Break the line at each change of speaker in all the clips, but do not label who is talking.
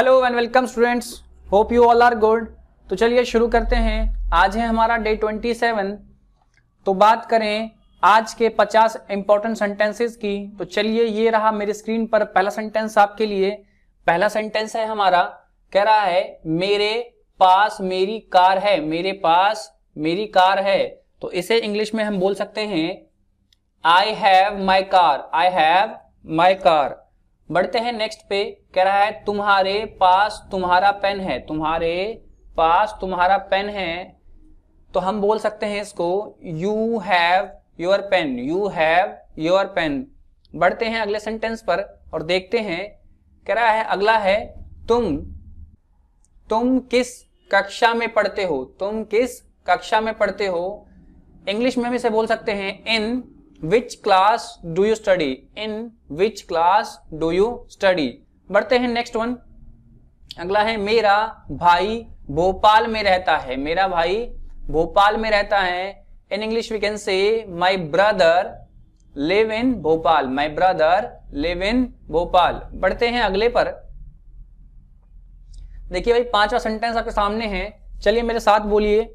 hello and welcome students hope you all are good तो चलिए शुरू करते हैं आज है हमारा डे 27 तो बात करें आज के 50 इंपॉर्टेंट सेंटेंसेस की तो चलिए ये रहा मेरी स्क्रीन पर पहला सेंटेंस आपके लिए पहला सेंटेंस है हमारा कह रहा है मेरे पास मेरी कार है मेरे पास मेरी कार है तो इसे इंग्लिश में हम बोल सकते हैं I have my car I have my car बढ़ते हैं नेक्स्ट पे कह रहा है तुम्हारे पास तुम्हारा पेन है तुम्हारे पास तुम्हारा पेन है तो हम बोल सकते हैं इसको you have your pen you have your pen बढ़ते हैं अगले सेंटेंस पर और देखते हैं कह रहा है अगला है तुम तुम किस कक्षा में पढ़ते हो तुम किस कक्षा में पढ़ते हो इंग्लिश में हम इसे बोल सकते हैं in which class do you study in which class do you study बढ़ते हैं नेक्स्ट वन अगला है मेरा भाई भोपाल में रहता है मेरा भाई भोपाल में रहता है in English we can say my brother live in Bhopal my brother live in Bhopal बढ़ते हैं अगले पर देखिए भाई पांचवा सेंटेंस आपके सामने है चलिए मेरे साथ बोलिए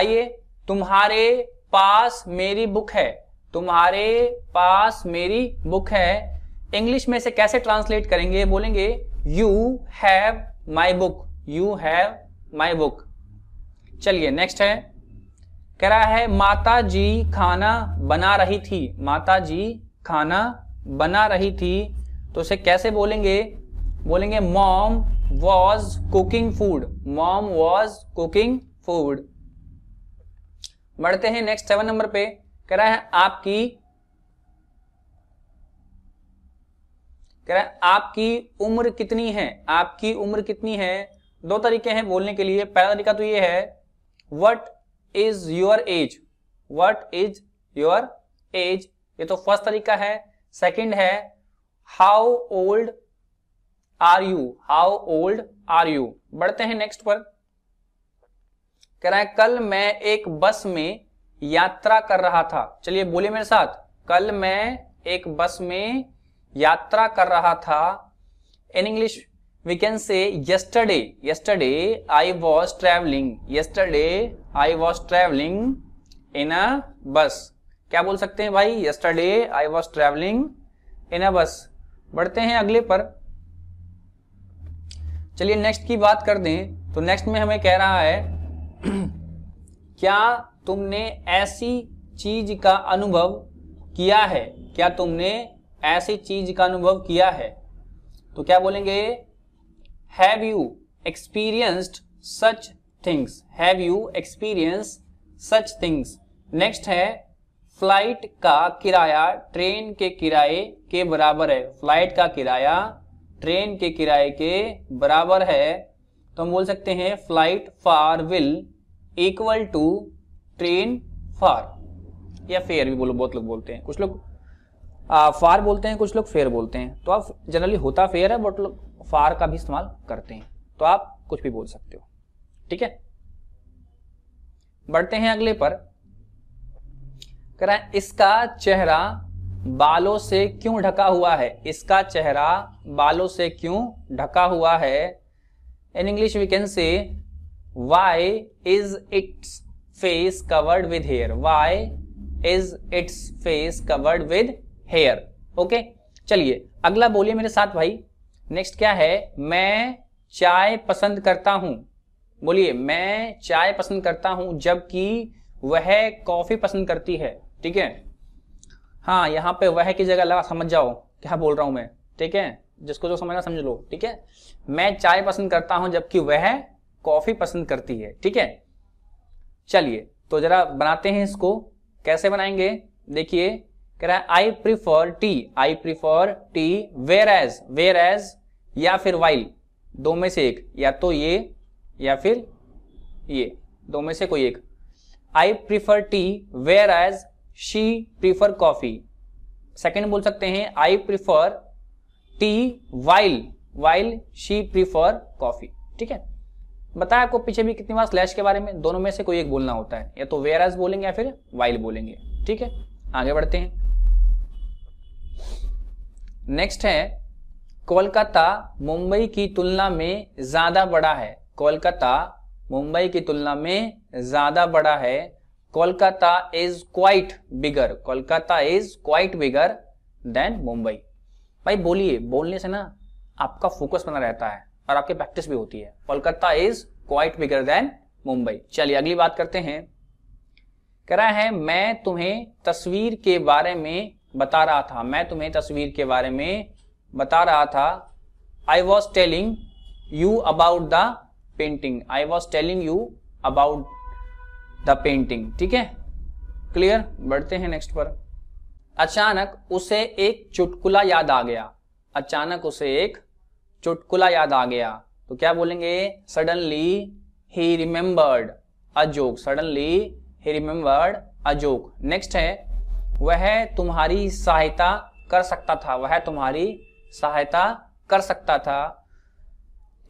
आइए तुम्हारे पास मेरी बुक है तुम्हारे पास मेरी बुक है इंग्लिश में से कैसे ट्रांसलेट करेंगे बोलेंगे you have my book you have my book चलिए नेक्स्ट है कह रहा है माता जी खाना बना रही थी माता जी खाना बना रही थी तो उसे कैसे बोलेंगे बोलेंगे mom was cooking food mom was cooking food बढ़ते हैं नेक्स्ट सेवन नंबर पे कह रहा है आपकी कह रहा है आपकी उम्र कितनी है आपकी उम्र कितनी है दो तरीके हैं बोलने के लिए पहला तरीका तो ये है what is your age what is your age ये तो फर्स्ट तरीका है सेकंड है how old are you how old are you बढ़ते हैं नेक्स्ट पर कह रहा है कल मैं एक बस में यात्रा कर रहा था चलिए बोलिए मेरे साथ कल मैं एक बस में यात्रा कर रहा था in English we can say yesterday yesterday I was travelling yesterday I was travelling in a bus क्या बोल सकते हैं भाई yesterday I was travelling in a bus बढ़ते हैं अगले पर चलिए नेक्स्ट की बात कर दें तो नेक्स्ट में हमें कह रहा है क्या तुमने ऐसी चीज का अनुभव किया है क्या तुमने ऐसी चीज का अनुभव किया है तो क्या बोलेंगे have you experienced such things have you experience such things next है फ्लाइट का किराया ट्रेन के किराए के बराबर है फ्लाइट का किराया ट्रेन के किराए के बराबर है तो हम बोल सकते हैं flight fare will equal to train fare या फेयर भी बोलो बहुत लोग बोलते हैं कुछ लोग फार बोलते हैं कुछ लोग फेयर बोलते हैं तो आप जनरली होता फेयर है बट लोग फार का भी इस्तेमाल करते हैं तो आप कुछ भी बोल सकते हो ठीक है बढ़ते हैं अगले पर कह रहा है इसका चेहरा बालों से क्यों ढका हुआ है इसका चेहरा बालों से क्यों ढका हुआ है in English we can say why is its face covered with hair why is its face covered with hair okay चलिए अगला बोलिए मेरे साथ भाई नेक्स्ट क्या है मैं चाय पसंद करता हूं बोलिए मैं चाय पसंद करता हूं जबकि वह कॉफी पसंद करती है ठीक है हाँ यहाँ पे वह की जगह लगा समझ जाओ क्या बोल रहा हूं मैं ठीक है जिसको जो समझना समझ लो ठीक है मैं चाय पसंद करता हूं जबकि वह कॉफी पसंद करती है ठीक है चलिए तो जरा बनाते हैं इसको कैसे बनाएंगे देखिए कह रहा है I prefer tea I prefer tea whereas whereas या फिर वाइल दो में से एक या तो ये या फिर ये दो में से कोई एक I prefer tea whereas she prefer coffee second बोल सकते हैं I prefer tea while while she prefer coffee ठीक है बताया आपको पीछे भी कितनी बार स्लैश के बारे में दोनों में से कोई एक बोलना होता है या तो वेयर एज बोलेंगे या फिर वाइल बोलेंगे ठीक है आगे बढ़ते हैं नेक्स्ट है कोलकाता मुंबई की तुलना में ज्यादा बड़ा है कोलकाता मुंबई की तुलना में ज्यादा बड़ा है Kolkata is quite bigger Kolkata is quite bigger than Mumbai भाई बोलिए बोलने से ना आपका फोकस बना रहता है और आपकी प्रैक्टिस भी होती है Kolkata is quite bigger than Mumbai चलिए अगली बात करते हैं कह रहा है मैं तुम्हें तस्वीर के बारे में बता रहा था मैं तुम्हें तस्वीर के बारे में बता रहा था I was telling you about the painting I was telling you about the painting ठीक है क्लियर बढ़ते हैं नेक्स्ट पर अचानक उसे एक चुटकुला याद आ गया अचानक उसे एक चुटकुला याद आ गया तो क्या बोलेंगे सडनली ही रिमेंबर्ड अ जोक सडनली ही रिमेंबर्ड अ जोक नेक्स्ट है वह तुम्हारी सहायता कर सकता था वह तुम्हारी सहायता कर सकता था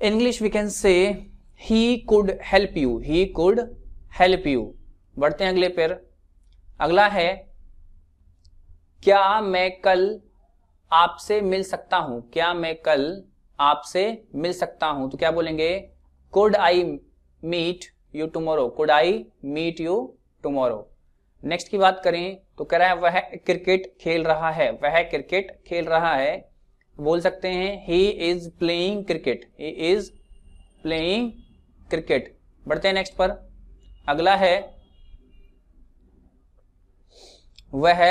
English we can say he could help you he could help you बढ़ते हैं अगले पर अगला है क्या मैं कल आपसे मिल सकता हूं क्या मैं कल आपसे मिल सकता हूं तो क्या बोलेंगे could I meet you tomorrow could I meet you tomorrow next की बात करें तो कह रहा है वह क्रिकेट खेल रहा है वह क्रिकेट खेल रहा है बोल सकते हैं he is playing cricket he is playing cricket बढ़ते हैं नेक्स्ट पर अगला है वह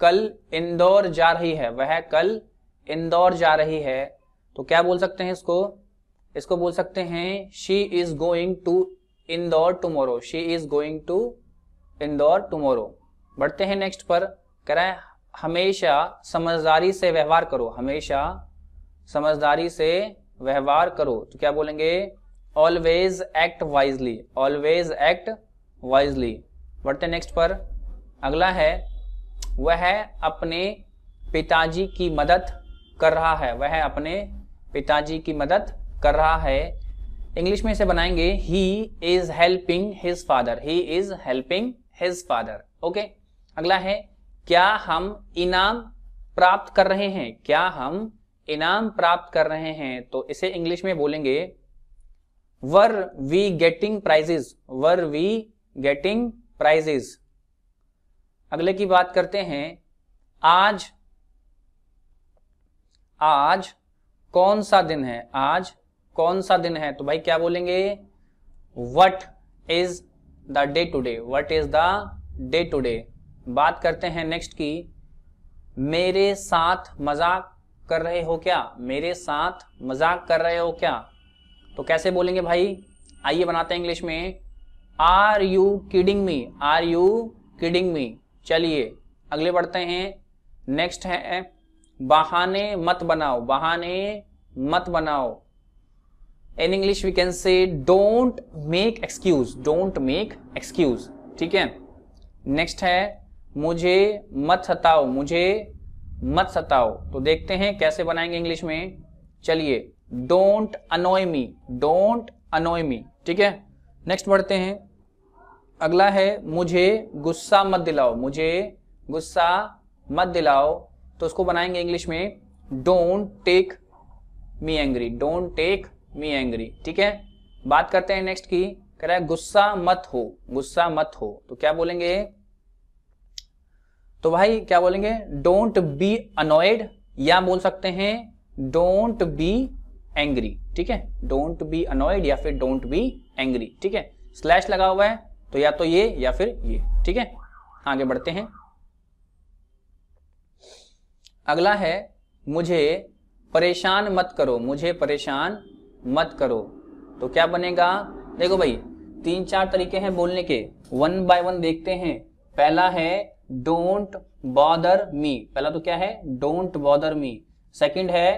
कल इंदौर जा रही है वह कल इंदौर जा रही है तो क्या बोल सकते हैं इसको इसको बोल सकते हैं she is going to Indore tomorrow she is going to Indore tomorrow बढ़ते हैं नेक्स्ट पर कह रहा है हमेशा समझदारी से व्यवहार करो हमेशा समझदारी से व्यवहार करो तो क्या बोलेंगे always act wisely always act wisely बढ़ते नेक्स्ट पर अगला है वह अपने पिताजी की मदद कर रहा है वह अपने पिताजी की मदद कर रहा है इंग्लिश में इसे बनाएंगे he is helping his father he is helping his father okay अगला है क्या हम इनाम प्राप्त कर रहे हैं क्या हम इनाम प्राप्त कर रहे हैं तो इसे इंग्लिश में बोलेंगे were we getting prizes were we getting prizes अगले की बात करते हैं आज आज कौन सा दिन है आज कौन सा दिन है तो भाई क्या बोलेंगे what is the day today what is the day today बात करते हैं नेक्स्ट की मेरे साथ मजाक कर रहे हो क्या मेरे साथ मजाक कर रहे हो क्या तो कैसे बोलेंगे भाई आइए बनाते हैं इंग्लिश में are you kidding me are you kidding me चलिए अगले बढ़ते हैं नेक्स्ट है बहाने मत बनाओ बहाने मत बनाओ in English we can say don't make excuse don't make excuse ठीक है नेक्स्ट है मुझे मत सताओ मुझे मत सताओ तो देखते हैं कैसे बनाएंगे इंग्लिश में चलिए डोंट अनोय मी डोंट अनोय मी ठीक है नेक्स्ट बढ़ते हैं अगला है मुझे गुस्सा मत दिलाओ मुझे गुस्सा मत दिलाओ तो उसको बनाएंगे इंग्लिश में don't take me angry don't take me angry ठीक है बात करते हैं नेक्स्ट की कह रहा है गुस्सा मत हो गुस्सा मत हो तो क्या बोलेंगे तो भाई क्या बोलेंगे डोंट बी अनोयड या बोल सकते हैं डोंट बी एंग्री ठीक है डोंट बी अनोयड या फिर डोंट बी एंग्री ठीक है स्लैश लगा हुआ है तो या तो ये या फिर ये ठीक है आगे बढ़ते हैं अगला है मुझे परेशान मत करो मुझे परेशान मत करो तो क्या बनेगा देखो भाई तीन चार तरीके हैं बोलने के वन बाय वन देखते हैं पहला है डोंट बॉदर मी पहला तो क्या है डोंट बॉदर मी सेकंड है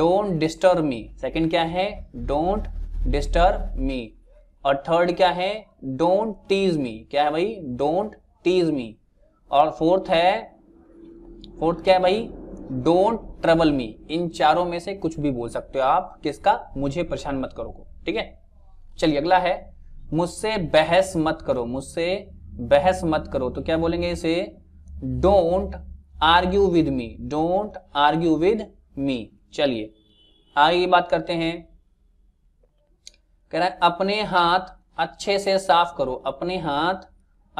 डोंट डिस्टर्ब मी सेकंड क्या है डोंट डिस्टर्ब मी और थर्ड क्या है डोंट टीज मी क्या है भाई डोंट टीज मी और फोर्थ है फोर्थ क्या है भाई डोंट ट्रबल मी इन चारों में से कुछ भी बोल सकते हो आप किसका मुझे परेशान मत करो को ठीक है चलिए अगला है मुझसे बहस मत करो मुझसे बहस मत करो तो क्या बोलेंगे इसे don't argue with me don't argue with me चलिए आगे बात करते हैं कह रहा है अपने हाथ अच्छे से साफ करो अपने हाथ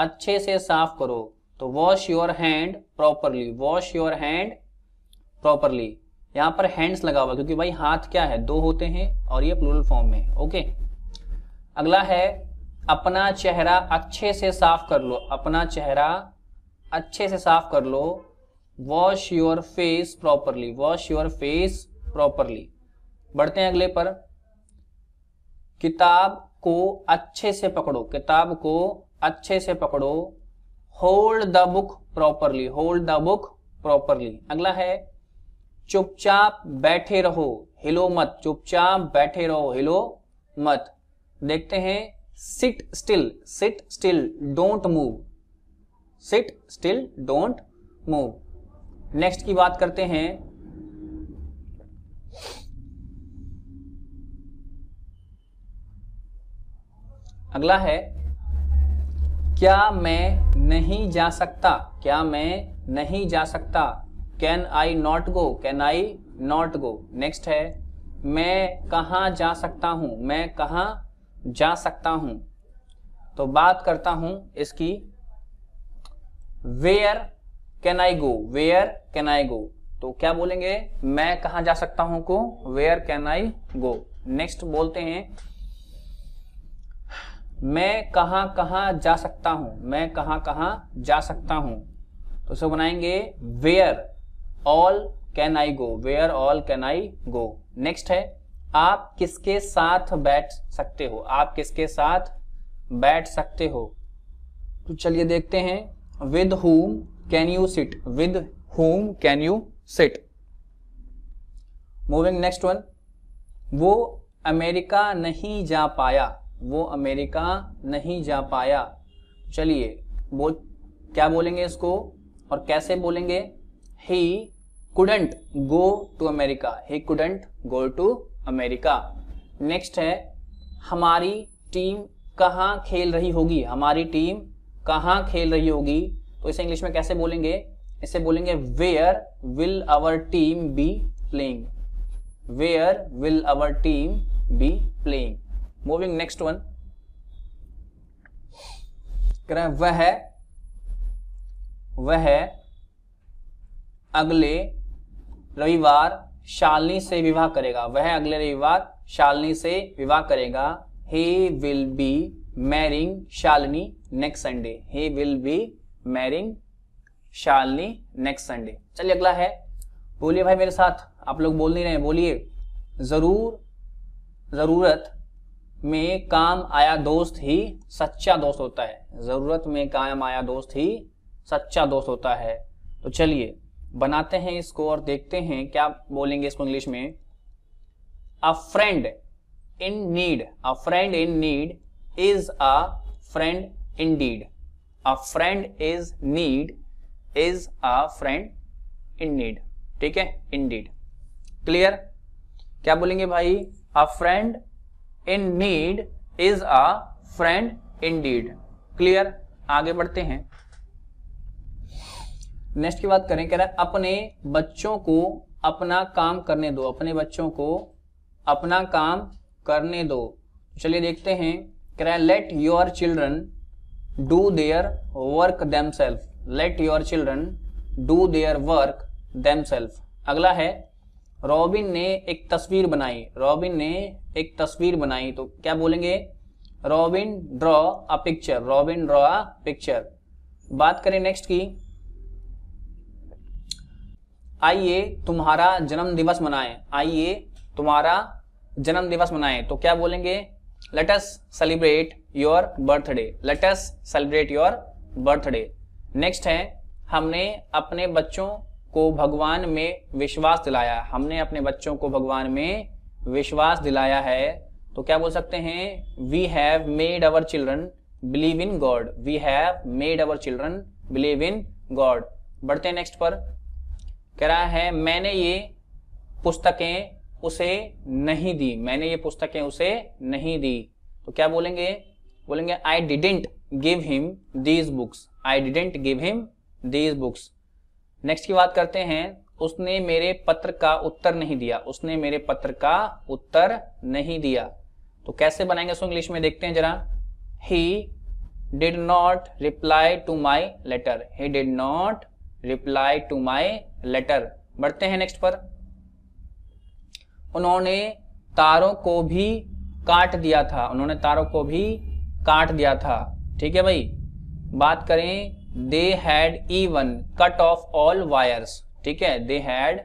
अच्छे से साफ करो तो wash your hand properly wash your hand properly यहां पर हैंड्स लगा हुआ क्योंकि भाई हाथ क्या है दो होते हैं और ये प्लूरल फॉर्म में है ओके अगला है अपना चेहरा अच्छे से साफ कर लो अपना चेहरा अच्छे से साफ कर लो wash your face properly wash your face properly बढ़ते हैं अगले पर किताब को अच्छे से पकड़ो किताब को अच्छे से पकड़ो hold the book properly hold the book properly अगला है चुपचाप बैठे रहो हिलो मत चुपचाप बैठे रहो हिलो मत देखते हैं sit still sit still don't move sit still don't move next की बात करते हैं अगला है क्या मैं नहीं जा सकता क्या मैं नहीं जा सकता can I not go can I not go next है मैं कहाँ जा सकता हूँ मैं कहाँ जा सकता हूँ तो बात करता हूँ इसकी where can I go where can I go तो क्या बोलेंगे मैं कहा जा सकता हूं को where can I go next बोलते हैं मैं कहाँ कहाँ जा सकता हूं मैं कहाँ कहां जा सकता हूं तो उसे बनाएंगे where all can I go where all can I go next है आप किसके साथ बैठ सकते हो आप किसके साथ बैठ सकते हो तो चलिए देखते हैं with whom can you sit with whom can you sit moving next one वो अमेरिका नहीं जा पाया वो अमेरिका नहीं जा पाया चलिए बोल क्या बोलेंगे इसको और कैसे बोलेंगे he couldn't go to America he couldn't go to America next है हमारी टीम कहाँ खेल रही होगी हमारी टीम कहाँ खेल रही होगी तो इसे इंग्लिश में कैसे बोलेंगे इसे बोलेंगे where will our team be playing where will our team be playing moving next one कह रहे हैं वह वह अगले रविवार शालिनी से विवाह करेगा वह अगले रविवार शालिनी से विवाह करेगा he will be marrying Shalini next Sunday he will be marrying Shalini next Sunday चलिए अगला है बोलिए भाई मेरे साथ आप लोग बोल नहीं रहे बोलिए जरूर जरूरत में काम आया दोस्त ही सच्चा दोस्त होता है ज़रूरत में काम आया दोस्त ही सच्चा दोस्त होता है तो चलिए बनाते हैं इसको और देखते हैं क्या बोलेंगे इसको इंग्लिश में a friend in need a friend in need is a friend in deed a friend is need is a friend in need ठीक है इन डीड क्लियर क्या बोलेंगे भाई a friend in need is a friend in deed clear आगे बढ़ते हैं next की बात करें कह रहा है अपने बच्चों को अपना काम करने दो अपने बच्चों को अपना काम करने दो चलिए देखते हैं कह रहा है let your children do their work them self let your children do their work them self अगला है रॉबिन ने एक तस्वीर बनाई रॉबिन ने एक तस्वीर बनाई तो क्या बोलेंगे Robin draw a picture Robin draw a picture बात करें नेक्स्ट की आइए तुम्हारा जन्म दिवस मनाएं आइए तुम्हारा जन्म दिवस मनाएं तो क्या बोलेंगे let's celebrate your birthday let's celebrate your birthday next है हमने अपने बच्चों को भगवान में विश्वास दिलाया हमने अपने बच्चों को भगवान में विश्वास दिलाया है तो क्या बोल सकते हैं we have made our children believe in God we have made our children believe in God बढ़ते हैं नेक्स्ट पर कह रहा है मैंने ये पुस्तकें उसे नहीं दी मैंने ये पुस्तकें उसे नहीं दी तो क्या बोलेंगे बोलेंगे I didn't give him these books I didn't give him these books next की बात करते हैं उसने मेरे पत्र का उत्तर नहीं दिया उसने मेरे पत्र का उत्तर नहीं दिया तो कैसे बनाएंगे उसको इंग्लिश में देखते हैं जरा he did not reply to my letter he did not reply to my letter बढ़ते हैं नेक्स्ट पर उन्होंने तारों को भी काट दिया था उन्होंने तारों को भी काट दिया था ठीक है भाई बात करें they had even cut off all wires ठीक है they had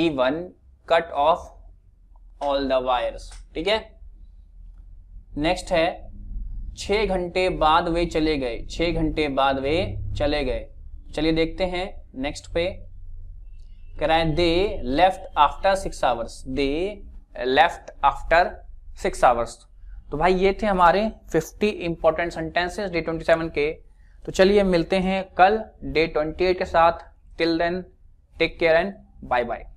even cut off all the wires ठीक है नेक्स्ट है छः घंटे बाद वे चले गए छः घंटे बाद वे चले गए चलिए देखते हैं नेक्स्ट पे कह रहा है they left after six hours they left after six hours तो भाई ये थे हमारे 50 इंपॉर्टेंट सेंटेंसेस डे 27 के तो चलिए मिलते हैं कल डे ट्वेंटी एट के साथ till then take care and bye bye